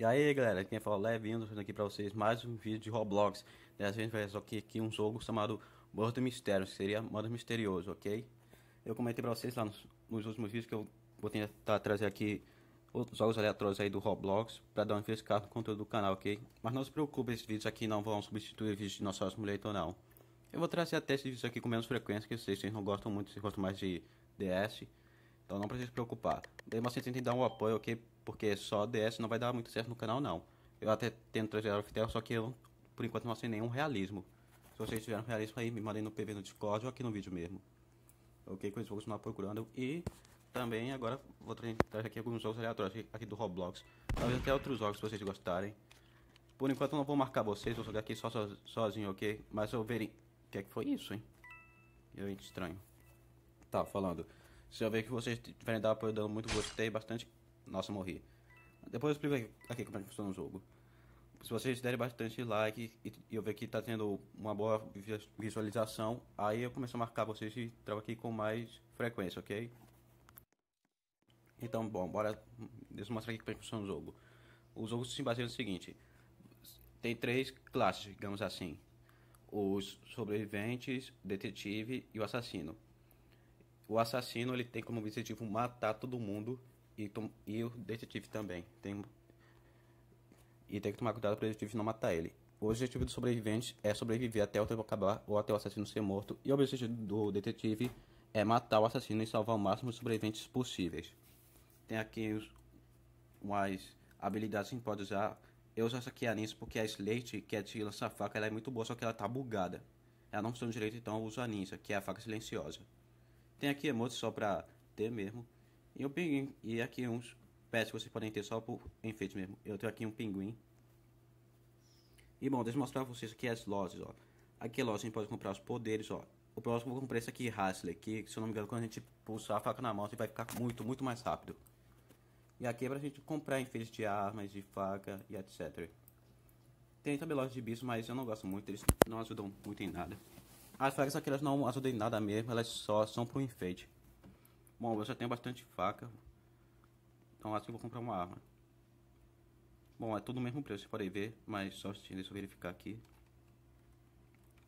E aí galera, quem fala é vindo aqui pra vocês mais um vídeo de Roblox Dessa vez vai aqui, aqui um jogo chamado Morro Mistério, que seria Morro Misterioso, ok? Eu comentei pra vocês lá nos, nos últimos vídeos que eu vou tentar trazer aqui outros jogos aleatórios aí do Roblox Pra dar um refrescado no conteúdo do canal, ok? Mas não se preocupe, esses vídeos aqui não vão substituir vídeos de Nossa Mulher ou não Eu vou trazer até esses vídeos aqui com menos frequência, que eu sei, vocês não gostam muito, vocês gostam mais de DS Então não precisa se preocupar Daí, mas vocês tentem dar um apoio, ok? porque só DS não vai dar muito certo no canal, não. Eu até tento trazer o Fitel, só que eu, por enquanto, não assinei nenhum realismo. Se vocês tiverem um realismo aí, me mandem no PV no Discord ou aqui no vídeo mesmo. Ok? Que eu vou continuar procurando. E também agora vou trazer aqui alguns jogos aleatórios aqui do Roblox. Talvez até outros jogos se vocês gostarem. Por enquanto não vou marcar vocês, vou jogar aqui só so, sozinho, ok? Mas eu verem. O que é que foi isso, hein? Eu estranho. Tá, falando. Se eu ver que vocês tiverem dado apoio dando muito gostei, bastante nossa, morri. Depois eu explico aqui como é que funciona o jogo. Se vocês derem bastante like e eu ver que tá tendo uma boa visualização, aí eu começo a marcar vocês e trago aqui com mais frequência, ok? Então, bom, bora deixa eu mostrar aqui como é que funciona o jogo. O jogo se baseia no seguinte: tem três classes, digamos assim: os sobreviventes, detetive e o assassino. O assassino ele tem como objetivo matar todo mundo e, e o detetive também. Tem, e tem que tomar cuidado para o detetive não matar ele. O objetivo do sobrevivente é sobreviver até o tempo acabar ou até o assassino ser morto. E o objetivo do detetive é matar o assassino e salvar o máximo de sobreviventes possíveis. Tem aqui os, umas habilidades que pode usar. Eu uso essa Kianis porque a Slate, que é de lançar faca, ela é muito boa, só que ela tá bugada. Ela não funciona direito, então eu uso a Ninja, que é a faca silenciosa. Tem aqui emotes só pra ter mesmo. E eu peguei. E aqui uns pets que vocês podem ter só por enfeite mesmo. Eu tenho aqui um pinguim. E bom, deixa eu mostrar pra vocês aqui as lojas, ó. Aqui é loja, a gente pode comprar os poderes, ó. O próximo eu vou comprar esse aqui, Hustler, que se eu não me engano, quando a gente pulsar a faca na mão, ele vai ficar muito, muito mais rápido. E aqui é pra gente comprar enfeites de armas, de faca e etc. Tem também lojas de bichos, mas eu não gosto muito, eles não ajudam muito em nada. As facas aqui elas não ajudam em nada mesmo, elas só são pro enfeite. Bom, eu já tenho bastante faca. Então acho que vou comprar uma arma. Bom, é tudo o mesmo preço, podem ver, mas só deixa eu verificar aqui.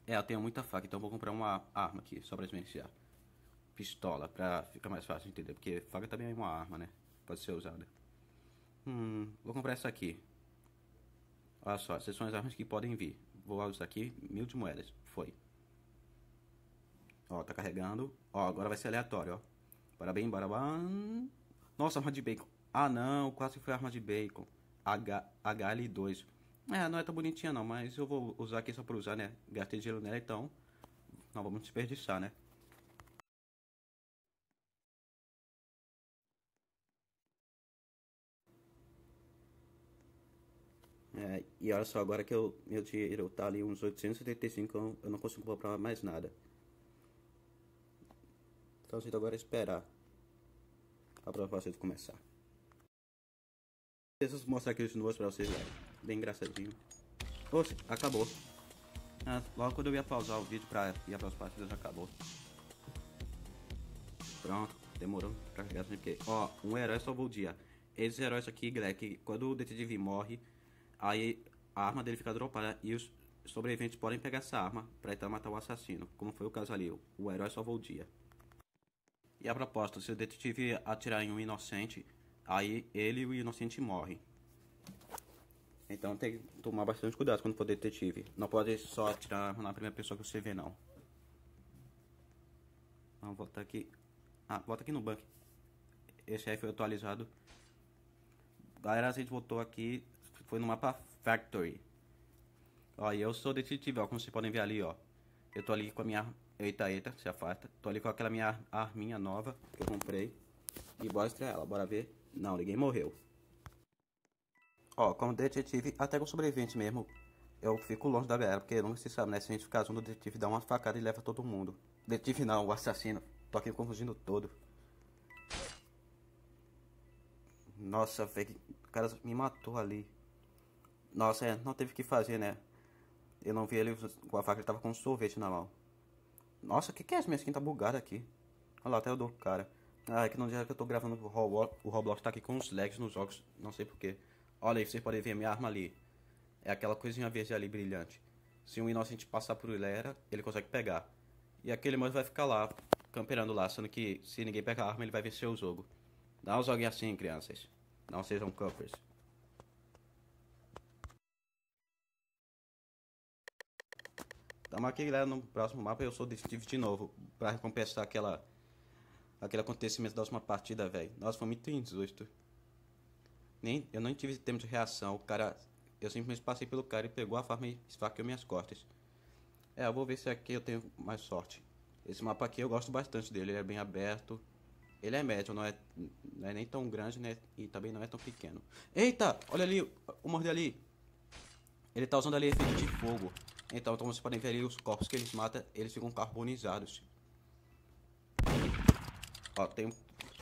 É, eu tenho muita faca, então vou comprar uma arma aqui, só pra experienciar. Pistola, pra ficar mais fácil de entender, porque faca também é uma arma, né? Pode ser usada. Hum, vou comprar essa aqui. Olha só, essas são as armas que podem vir. Vou usar aqui mil de moedas. Foi. Ó, tá carregando. Ó, agora vai ser aleatório, ó. Parabéns, barabam. Nossa, arma de bacon. Ah, não, quase foi arma de bacon. H, HL2. É, não é tão bonitinha não, mas eu vou usar aqui só pra usar, né? Gastei dinheiro nela, então não vamos desperdiçar, né? É, e olha só, agora que eu, meu dinheiro tá ali uns 875, eu não consigo comprar mais nada. Então, gente agora esperar a próxima de começar. Deixa eu mostrar aqui os números pra vocês verem. Bem engraçadinho. Oxe, acabou. Ah, logo quando eu ia pausar o vídeo pra ir pras já acabou. Pronto, demorou pra carregar né? porque... Ó, um herói salvou o dia. Esses heróis aqui, Greg, quando o detetive morre, aí a arma dele fica dropada e os sobreviventes podem pegar essa arma pra tentar matar o assassino. Como foi o caso ali, o herói salvou o dia. E a proposta, se o detetive atirar em um inocente, aí ele o inocente morre. Então tem que tomar bastante cuidado quando for detetive. Não pode só atirar na primeira pessoa que você vê, não. Vamos voltar aqui. Ah, volta aqui no banco. Esse aí foi atualizado. Galera, a gente voltou aqui. Foi no mapa Factory. Ó, e eu sou detetive, ó. Como vocês podem ver ali, ó. Eu tô ali com a minha Eita, eita, se afasta. Tô ali com aquela minha arminha nova que eu comprei. E mostra ela, bora ver. Não, ninguém morreu. Ó, como detetive, até com sobrevivente mesmo, eu fico longe da galera porque não se sabe, né? Se a gente ficar junto, o detetive dá uma facada e leva todo mundo. Detetive não, o assassino. Tô aqui confundindo todo. Nossa, velho, o cara me matou ali. Nossa, é, não teve o que fazer, né? Eu não vi ele com a faca, ele tava com um sorvete na mão. Nossa, o que, que é essa Minha skin tá bugada aqui. Olha lá, até eu dou cara. Ah, é que não dia que eu tô gravando o Roblox, o Roblox tá aqui com uns lags nos jogos, não sei porquê. Olha aí, vocês podem ver minha arma ali. É aquela coisinha verde ali, brilhante. Se um inocente passar por ele, ele consegue pegar. E aquele moço vai ficar lá, camperando lá, sendo que se ninguém pegar a arma, ele vai vencer o jogo. dá um joguinho assim, crianças. Não sejam campers. Tá, mas que galera, no próximo mapa eu sou definitivo de novo, pra recompensar aquela, aquele acontecimento da última partida, velho. Nossa, foi muito injusto. Nem, eu não tive tempo de reação, o cara... Eu simplesmente passei pelo cara e pegou a farm e esfaqueou minhas costas. É, eu vou ver se aqui eu tenho mais sorte. Esse mapa aqui eu gosto bastante dele, ele é bem aberto. Ele é médio, não é, não é nem tão grande né? e também não é tão pequeno. Eita, olha ali, o morde ali. Ele tá usando ali efeito de fogo. Então, como vocês podem ver ali, os corpos que eles matam, eles ficam carbonizados. Ó, tem...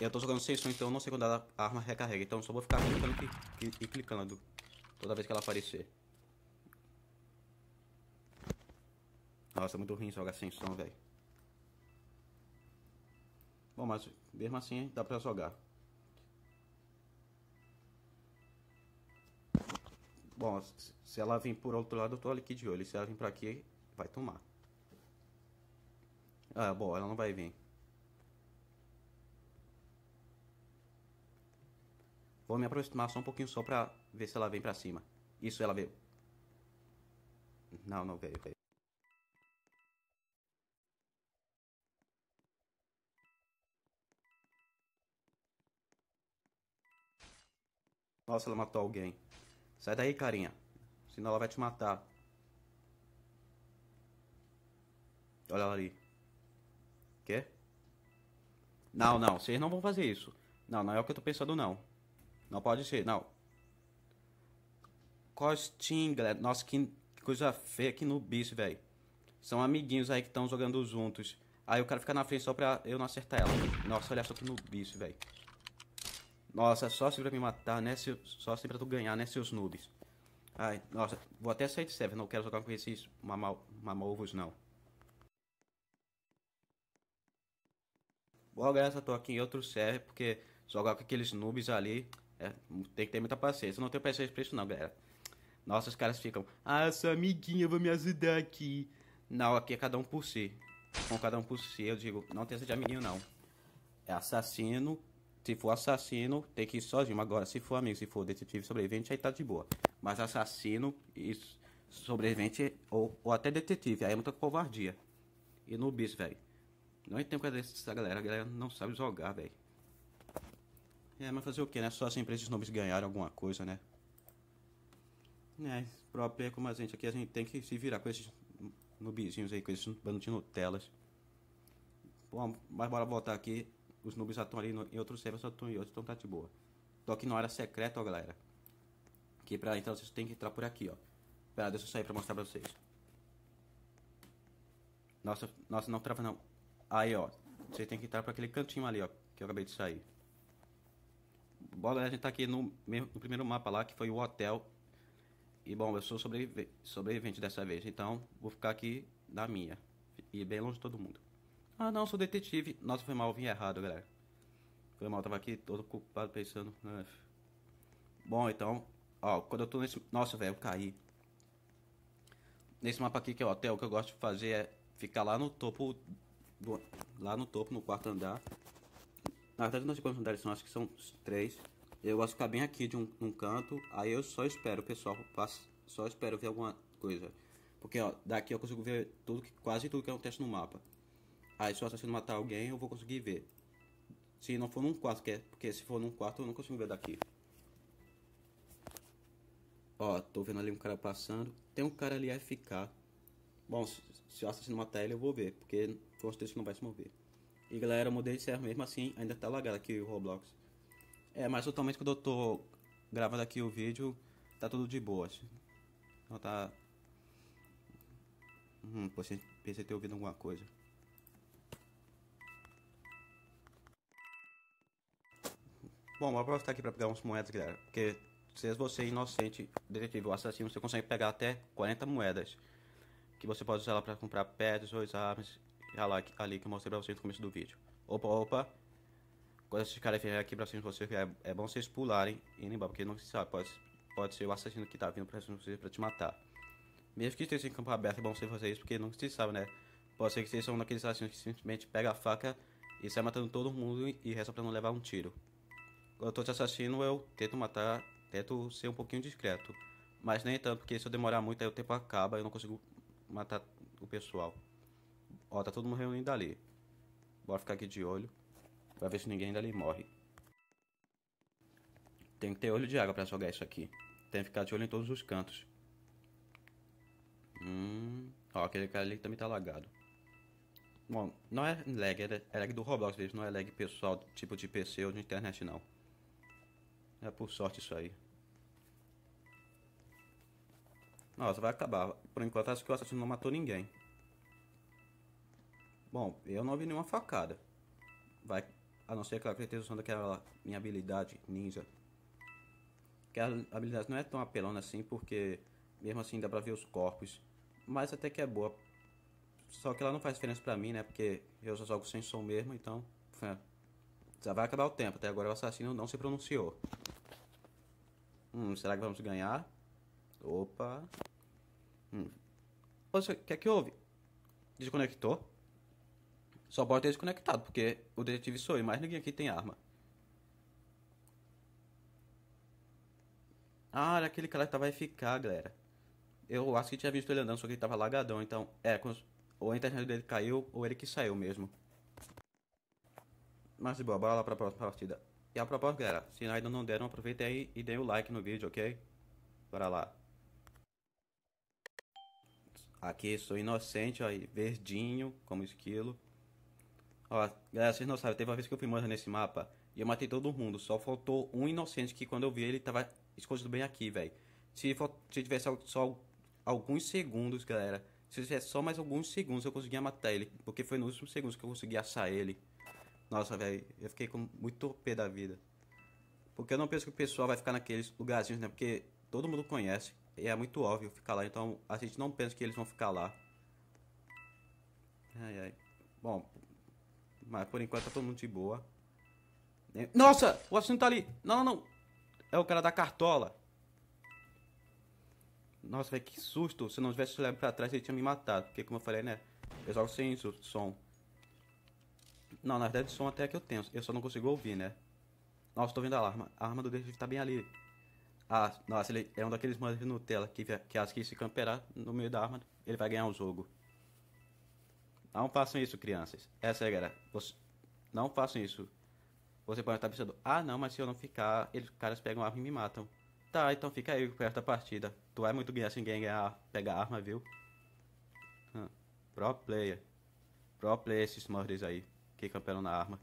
Eu tô jogando sem som, então não sei quando a arma recarrega. Então só vou ficar clicando e clicando toda vez que ela aparecer. Nossa, é muito ruim jogar sem som, velho. Bom, mas mesmo assim dá pra jogar. bom, se ela vir por outro lado, eu tô aqui de olho. Se ela vir pra aqui, vai tomar. Ah, bom, ela não vai vir. Vou me aproximar só um pouquinho só pra ver se ela vem pra cima. Isso, ela veio. Não, não veio, veio. Nossa, ela matou alguém. Sai daí, carinha. Senão ela vai te matar. Olha ela ali. Quer? Não, não. Vocês não vão fazer isso. Não, não é o que eu tô pensando, não. Não pode ser, não. Costinga. Nossa, que coisa feia. Que bicho, velho. São amiguinhos aí que estão jogando juntos. Aí o cara fica na frente só pra eu não acertar ela. Nossa, olha só que no bicho, velho. Nossa, só se pra me matar, né? Se, só se pra tu ganhar, né, seus noobs. Ai, nossa, vou até sair de server, não quero jogar com esses mamal, mamovos, não. Bom, galera, só tô aqui em outro server, porque jogar com aqueles noobs ali, é, tem que ter muita paciência. Eu não tenho paciência pra isso não, galera. Nossa, os caras ficam, ah, sua amiguinha, vou me ajudar aqui. Não, aqui é cada um por si. Com cada um por si, eu digo, não tem essa de amiguinho, não. É assassino se for assassino, tem que ir sozinho. Agora, se for amigo, se for detetive sobrevivente, aí tá de boa. Mas assassino e sobrevivente, ou, ou até detetive, aí é muita covardia. E no bis, velho. Não tem coisa dessa galera. A galera não sabe jogar, velho. É, mas fazer o que, né? Só assim pra esses nomes ganharem alguma coisa, né? É, próprio é como a gente aqui, a gente tem que se virar com esses nubizinhos aí, com esses bando de Nutelas. Bom, mas bora voltar aqui os noobs já estão ali no, em outros servers, estão em outros, então tá de boa. Tô aqui na era secreta, ó, galera. Que pra entrar vocês tem que entrar por aqui, ó. Pera, deixa eu sair pra mostrar pra vocês. Nossa, nossa, não trava não. Aí, ó. Você tem que entrar pra aquele cantinho ali, ó. Que eu acabei de sair. Bom, galera, a gente tá aqui no, mesmo, no primeiro mapa lá, que foi o hotel. E, bom, eu sou sobrevive sobrevivente dessa vez, então vou ficar aqui na minha. E bem longe de todo mundo. Ah, não, sou detetive. Nossa, foi mal, vim errado, galera. Foi mal, tava aqui todo ocupado pensando. Né? Bom, então, ó, quando eu tô nesse... Nossa, velho, eu caí. Nesse mapa aqui, que é o hotel, o que eu gosto de fazer é ficar lá no topo... Do... Lá no topo, no quarto andar. Na verdade, não sei quantos andares são, acho que são três. Eu gosto de ficar bem aqui de um, num canto, aí eu só espero o pessoal passa, só espero ver alguma coisa. Porque ó, daqui eu consigo ver tudo que, quase tudo que acontece no mapa. Aí se o assassino matar alguém, eu vou conseguir ver. Se não for num quarto, que é, porque se for num quarto eu não consigo ver daqui. Ó, tô vendo ali um cara passando. Tem um cara ali FK. Bom, se, se o assassino matar ele, eu vou ver, porque com certeza não vai se mover. E galera, eu mudei de serra mesmo assim, ainda tá lagado aqui o Roblox. É, mas totalmente quando eu tô gravando aqui o vídeo, tá tudo de boa. Assim. Então tá. Hum, pensei ter ouvido alguma coisa. Bom, vou aproveitar aqui para pegar umas moedas, galera. Porque se você é inocente, detetive ou assassino, você consegue pegar até 40 moedas. Que você pode usar lá para comprar pedras ou armas. É ali que eu mostrei para vocês no começo do vídeo. Opa, opa. Quando esses caras vierem aqui pra cima de vocês, é, é bom vocês pularem e ir embora, porque não se sabe, pode, pode ser o assassino que tá vindo pra cima de vocês pra te matar. Mesmo que esteja em campo aberto, é bom você fazer isso, porque não se sabe, né? Pode ser que vocês são daqueles assassinos que simplesmente pega a faca e sai matando todo mundo e resta pra não levar um tiro eu tô te assassino, eu tento matar, tento ser um pouquinho discreto. Mas nem tanto, porque se eu demorar muito, aí o tempo acaba, e eu não consigo matar o pessoal. Ó, tá todo mundo reunido ali. Bora ficar aqui de olho. Pra ver se ninguém dali morre. Tem que ter olho de água pra jogar isso aqui. Tem que ficar de olho em todos os cantos. Hum. Ó, aquele cara ali também tá lagado. Bom, não é lag, é lag do Roblox, não é lag pessoal, tipo de PC ou de internet não. É por sorte isso aí. Nossa, vai acabar. Por enquanto acho que o assassino não matou ninguém. Bom, eu não vi nenhuma facada. Vai, a não ser que ela esteja usando aquela minha habilidade ninja. Que a habilidade não é tão apelona assim, porque mesmo assim dá pra ver os corpos. Mas até que é boa. Só que ela não faz diferença pra mim, né? Porque eu já jogo sem som mesmo, então... É. Já vai acabar o tempo. Até agora o assassino não se pronunciou. Hum, será que vamos ganhar? Opa. Hum. Você, o que é que houve? Desconectou? Só pode ter desconectado, porque o detetive sou eu, mas ninguém aqui tem arma. Ah, era aquele cara que tava ficar galera. Eu acho que tinha visto ele andando, só que ele tava lagadão, então... É, ou a internet dele caiu, ou ele que saiu mesmo. Mas de boa, bora lá pra próxima partida. E a propósito, galera, se ainda não deram, aproveita aí e dê o like no vídeo, ok? Bora lá. Aqui sou inocente, ó, verdinho, como esquilo. Ó, galera, vocês não sabem, teve uma vez que eu fui morrer nesse mapa e eu matei todo mundo. Só faltou um inocente que quando eu vi ele tava escondido bem aqui, velho. Se, se, tivesse só alguns segundos, galera, se tivesse só mais alguns segundos eu conseguia matar ele. Porque foi nos últimos segundos que eu consegui achar ele. Nossa, velho, eu fiquei com muito pé da vida. Porque eu não penso que o pessoal vai ficar naqueles lugarzinhos, né? Porque todo mundo conhece. E é muito óbvio ficar lá. Então a gente não pensa que eles vão ficar lá. Ai, ai. Bom, mas por enquanto tá todo mundo de boa. Né? Nossa! O assunto tá ali! Não, não, não! É o cara da cartola. Nossa, velho, que susto! Se eu não tivesse olhado pra trás, ele tinha me matado. Porque, como eu falei, né? Eu jogo sem som. Não, na verdade, som até que eu tenho. Eu só não consigo ouvir, né? Nossa, tô vendo a arma. A arma do detetive tá bem ali. Ah, nossa, ele é um daqueles manos de Nutella que, que acha que se camperar no meio da arma, ele vai ganhar o um jogo. Não façam isso, crianças. Essa é a regra. Você... Não façam isso. Você pode estar pensando, ah não, mas se eu não ficar, eles caras pegam a arma e me matam. Tá, então fica aí perto da partida. Tu é muito ganhar se ninguém ganhar, pegar arma, viu? Hum. Pro player. Pro player esses morders aí. Que campeão na arma.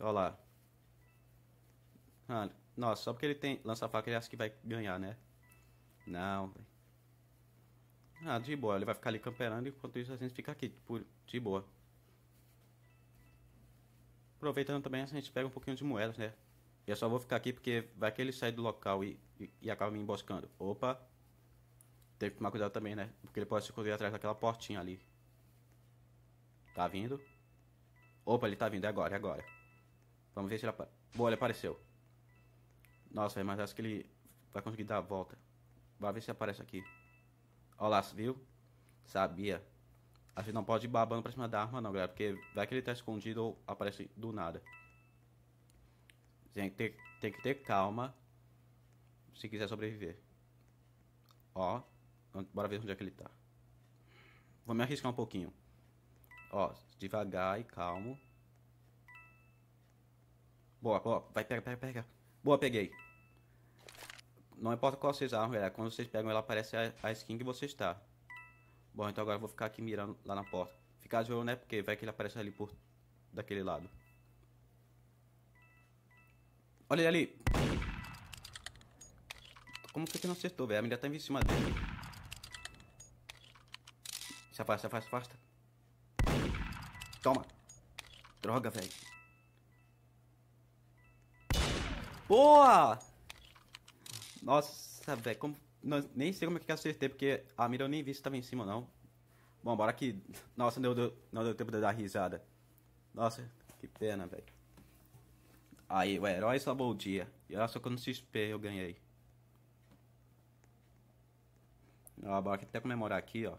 Olha lá. Ah, nossa, só porque ele tem lança faca ele acha que vai ganhar, né? Não, Ah, de boa. Ele vai ficar ali camperando enquanto isso a gente fica aqui, por, de boa. Aproveitando também, a gente pega um pouquinho de moedas, né? E eu só vou ficar aqui porque vai que ele sai do local e, e, e acaba me emboscando. Opa! Tem que tomar cuidado também, né? Porque ele pode se esconder atrás daquela portinha ali. Tá vindo? Opa, ele tá vindo, é agora, é agora. Vamos ver se ele... apareceu. Boa, ele apareceu. Nossa, mas acho que ele vai conseguir dar a volta. Vai ver se aparece aqui. Olha lá, viu? Sabia. A gente não pode ir babando pra cima da arma não, galera. Porque vai que ele tá escondido ou aparece do nada. Gente, tem, tem que ter calma. Se quiser sobreviver. Ó. Bora ver onde é que ele tá. Vou me arriscar um pouquinho. Ó, devagar e calmo. Boa, boa. Vai, pega, pega, pega. Boa, peguei. Não importa qual vocês armam, galera. Quando vocês pegam ela, aparece a, skin que você está. Bom, então agora eu vou ficar aqui mirando lá na porta. Ficar de olho, né? Porque vai que ele aparece ali por... Daquele lado. Olha ele ali. Como que que não acertou, velho? A mulher tá em cima dele. Se afasta, se afasta, se afasta. Toma. Droga, velho. Boa! Nossa, velho, como... nem sei como é que acertei, porque a mira eu nem vi se tava em cima, não. Bom, bora que... Nossa, não deu, não deu tempo de dar risada. Nossa, que pena, velho. Aí, o herói só bom dia. E olha só quando se XP eu ganhei. Ó, bora até comemorar aqui, ó.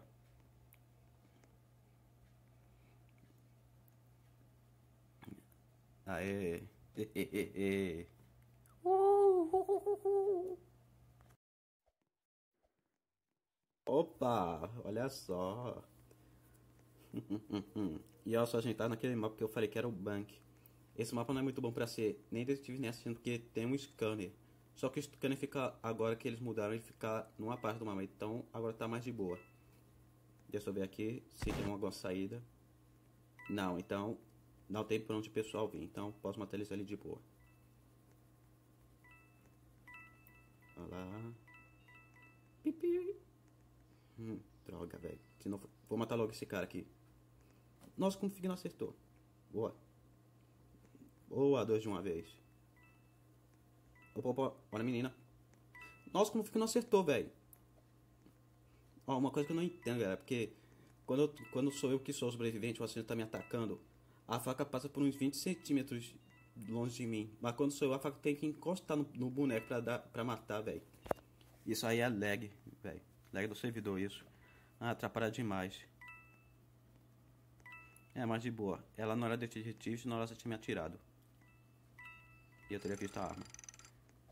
Aê! Hehehe. Uh! Opa, olha só. e olha só, a gente, tá naquele mapa que eu falei que era o Bank. Esse mapa não é muito bom pra ser nem detetive nem assassino, porque tem um scanner. Só que o scanner fica, agora que eles mudaram, ele fica numa parte do mapa. Então, agora tá mais de boa. Deixa eu ver aqui se tem alguma saída. Não, então dá o tempo onde o pessoal vir. Então posso matar eles ali de boa. Olha lá. Pipi. Hum, droga, velho. Senão vou matar logo esse cara aqui. Nossa, como o não acertou. Boa. Boa, dois de uma vez. Opa, opa. Olha a menina. Nossa, como o não acertou, velho. Ó, uma coisa que eu não entendo, galera. Porque quando, eu, quando sou eu que sou o sobrevivente, o assassino tá me atacando a faca passa por uns 20 centímetros longe de mim. Mas quando sou eu, a faca tem que encostar no, no boneco pra, dar, pra matar, velho. Isso aí é lag, velho. Lag do servidor, isso. Ah, atrapalha demais. É, mas de boa. Ela não era detetive, senão ela já tinha me atirado. E eu teria visto a arma.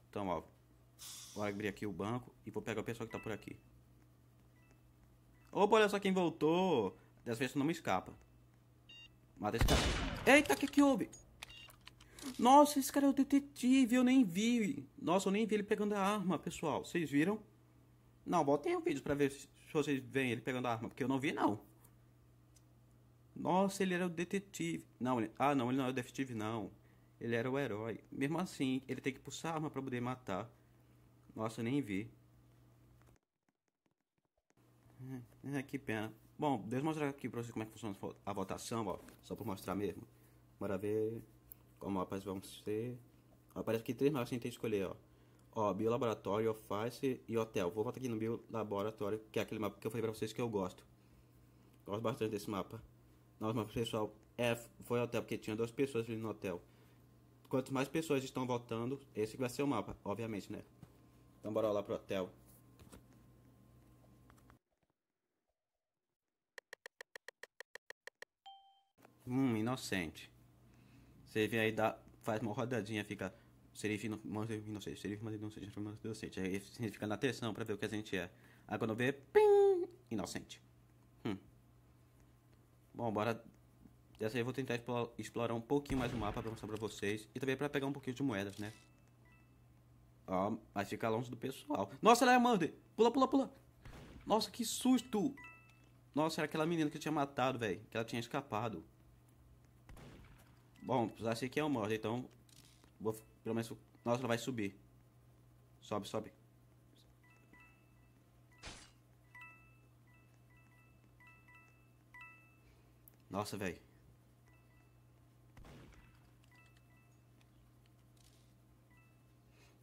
Então, ó. Vou abrir aqui o banco e vou pegar o pessoal que tá por aqui. Opa, olha só quem voltou. Dessa vez tu não me escapa. Mata esse cara. Eita, que que houve? Nossa, esse cara é o detetive, eu nem vi. Nossa, eu nem vi ele pegando a arma, pessoal. Vocês viram? Não, botei o vídeo pra ver se vocês veem ele pegando a arma, porque eu não vi, não. Nossa, ele era o detetive. Não, ele... ah, não, ele não é o detetive, não. Ele era o herói. Mesmo assim, ele tem que puxar a arma pra poder matar. Nossa, eu nem vi. É, é, que pena. Bom, deixa eu mostrar aqui pra vocês como é que funciona a votação, ó. Só pra mostrar mesmo. Bora ver como aparece, vão ser. Ó, aparece aqui três marcas que a gente tem que escolher, ó. Ó, biolaboratório, office e hotel. Vou votar aqui no biolaboratório, que é aquele mapa que eu falei pra vocês que eu gosto. Gosto bastante desse mapa. Nosso mapa pessoal é, foi hotel, porque tinha duas pessoas vindo no hotel. Quanto mais pessoas estão votando, esse vai ser o mapa, obviamente, né? Então bora lá pro hotel. Hum, inocente. Você vem aí, dá, faz uma rodadinha, fica. Serif inocente, serif inocente, serif inocente. Aí você fica na atenção pra ver o que a gente é. Aí quando vê, pim, inocente. Hum. Bom, bora. Dessa aí eu vou tentar explorar um pouquinho mais o mapa pra mostrar pra vocês. E também pra pegar um pouquinho de moedas, né? Ó, mas fica longe do pessoal. Nossa, ela é Amanda! Pula, pula, pula! Nossa, que susto! Nossa, era aquela menina que eu tinha matado, velho. Que ela tinha escapado. Bom, precisasse que é o morto, então. Vou, pelo menos. Nossa, ela vai subir. Sobe, sobe. Nossa, velho.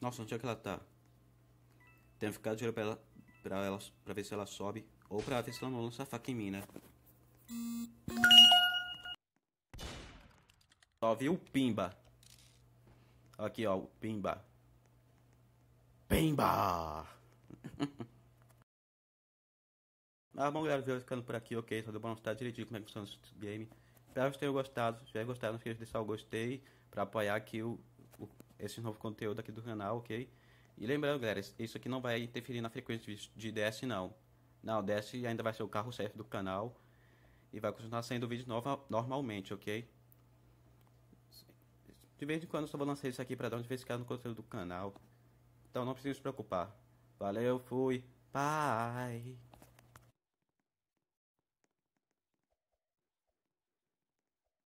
Nossa, onde é que ela tá? Tenho ficado de olho pra ela, pra ela pra ver se ela sobe. Ou pra ver se ela não lança a faca em mim, né? Ó, viu? Pimba. Aqui, ó, o Pimba. Pimba! Mas bom, galera, vídeo ficando por aqui, ok? Só deu pra mostrar direitinho como é que funciona esse game. Espero que tenham gostado. Se tiver gostado, não esqueça de deixar o gostei pra apoiar aqui o, o, esse novo conteúdo aqui do canal, ok? E lembrando, galera, isso aqui não vai interferir na frequência de DS, não. Não, DS ainda vai ser o carro-chefe do canal e vai continuar saindo vídeo nova, normalmente, ok? De vez em quando eu só vou lançar isso aqui para dar um diversificada no conteúdo do canal. Então não precisa se preocupar. Valeu, fui. Bye.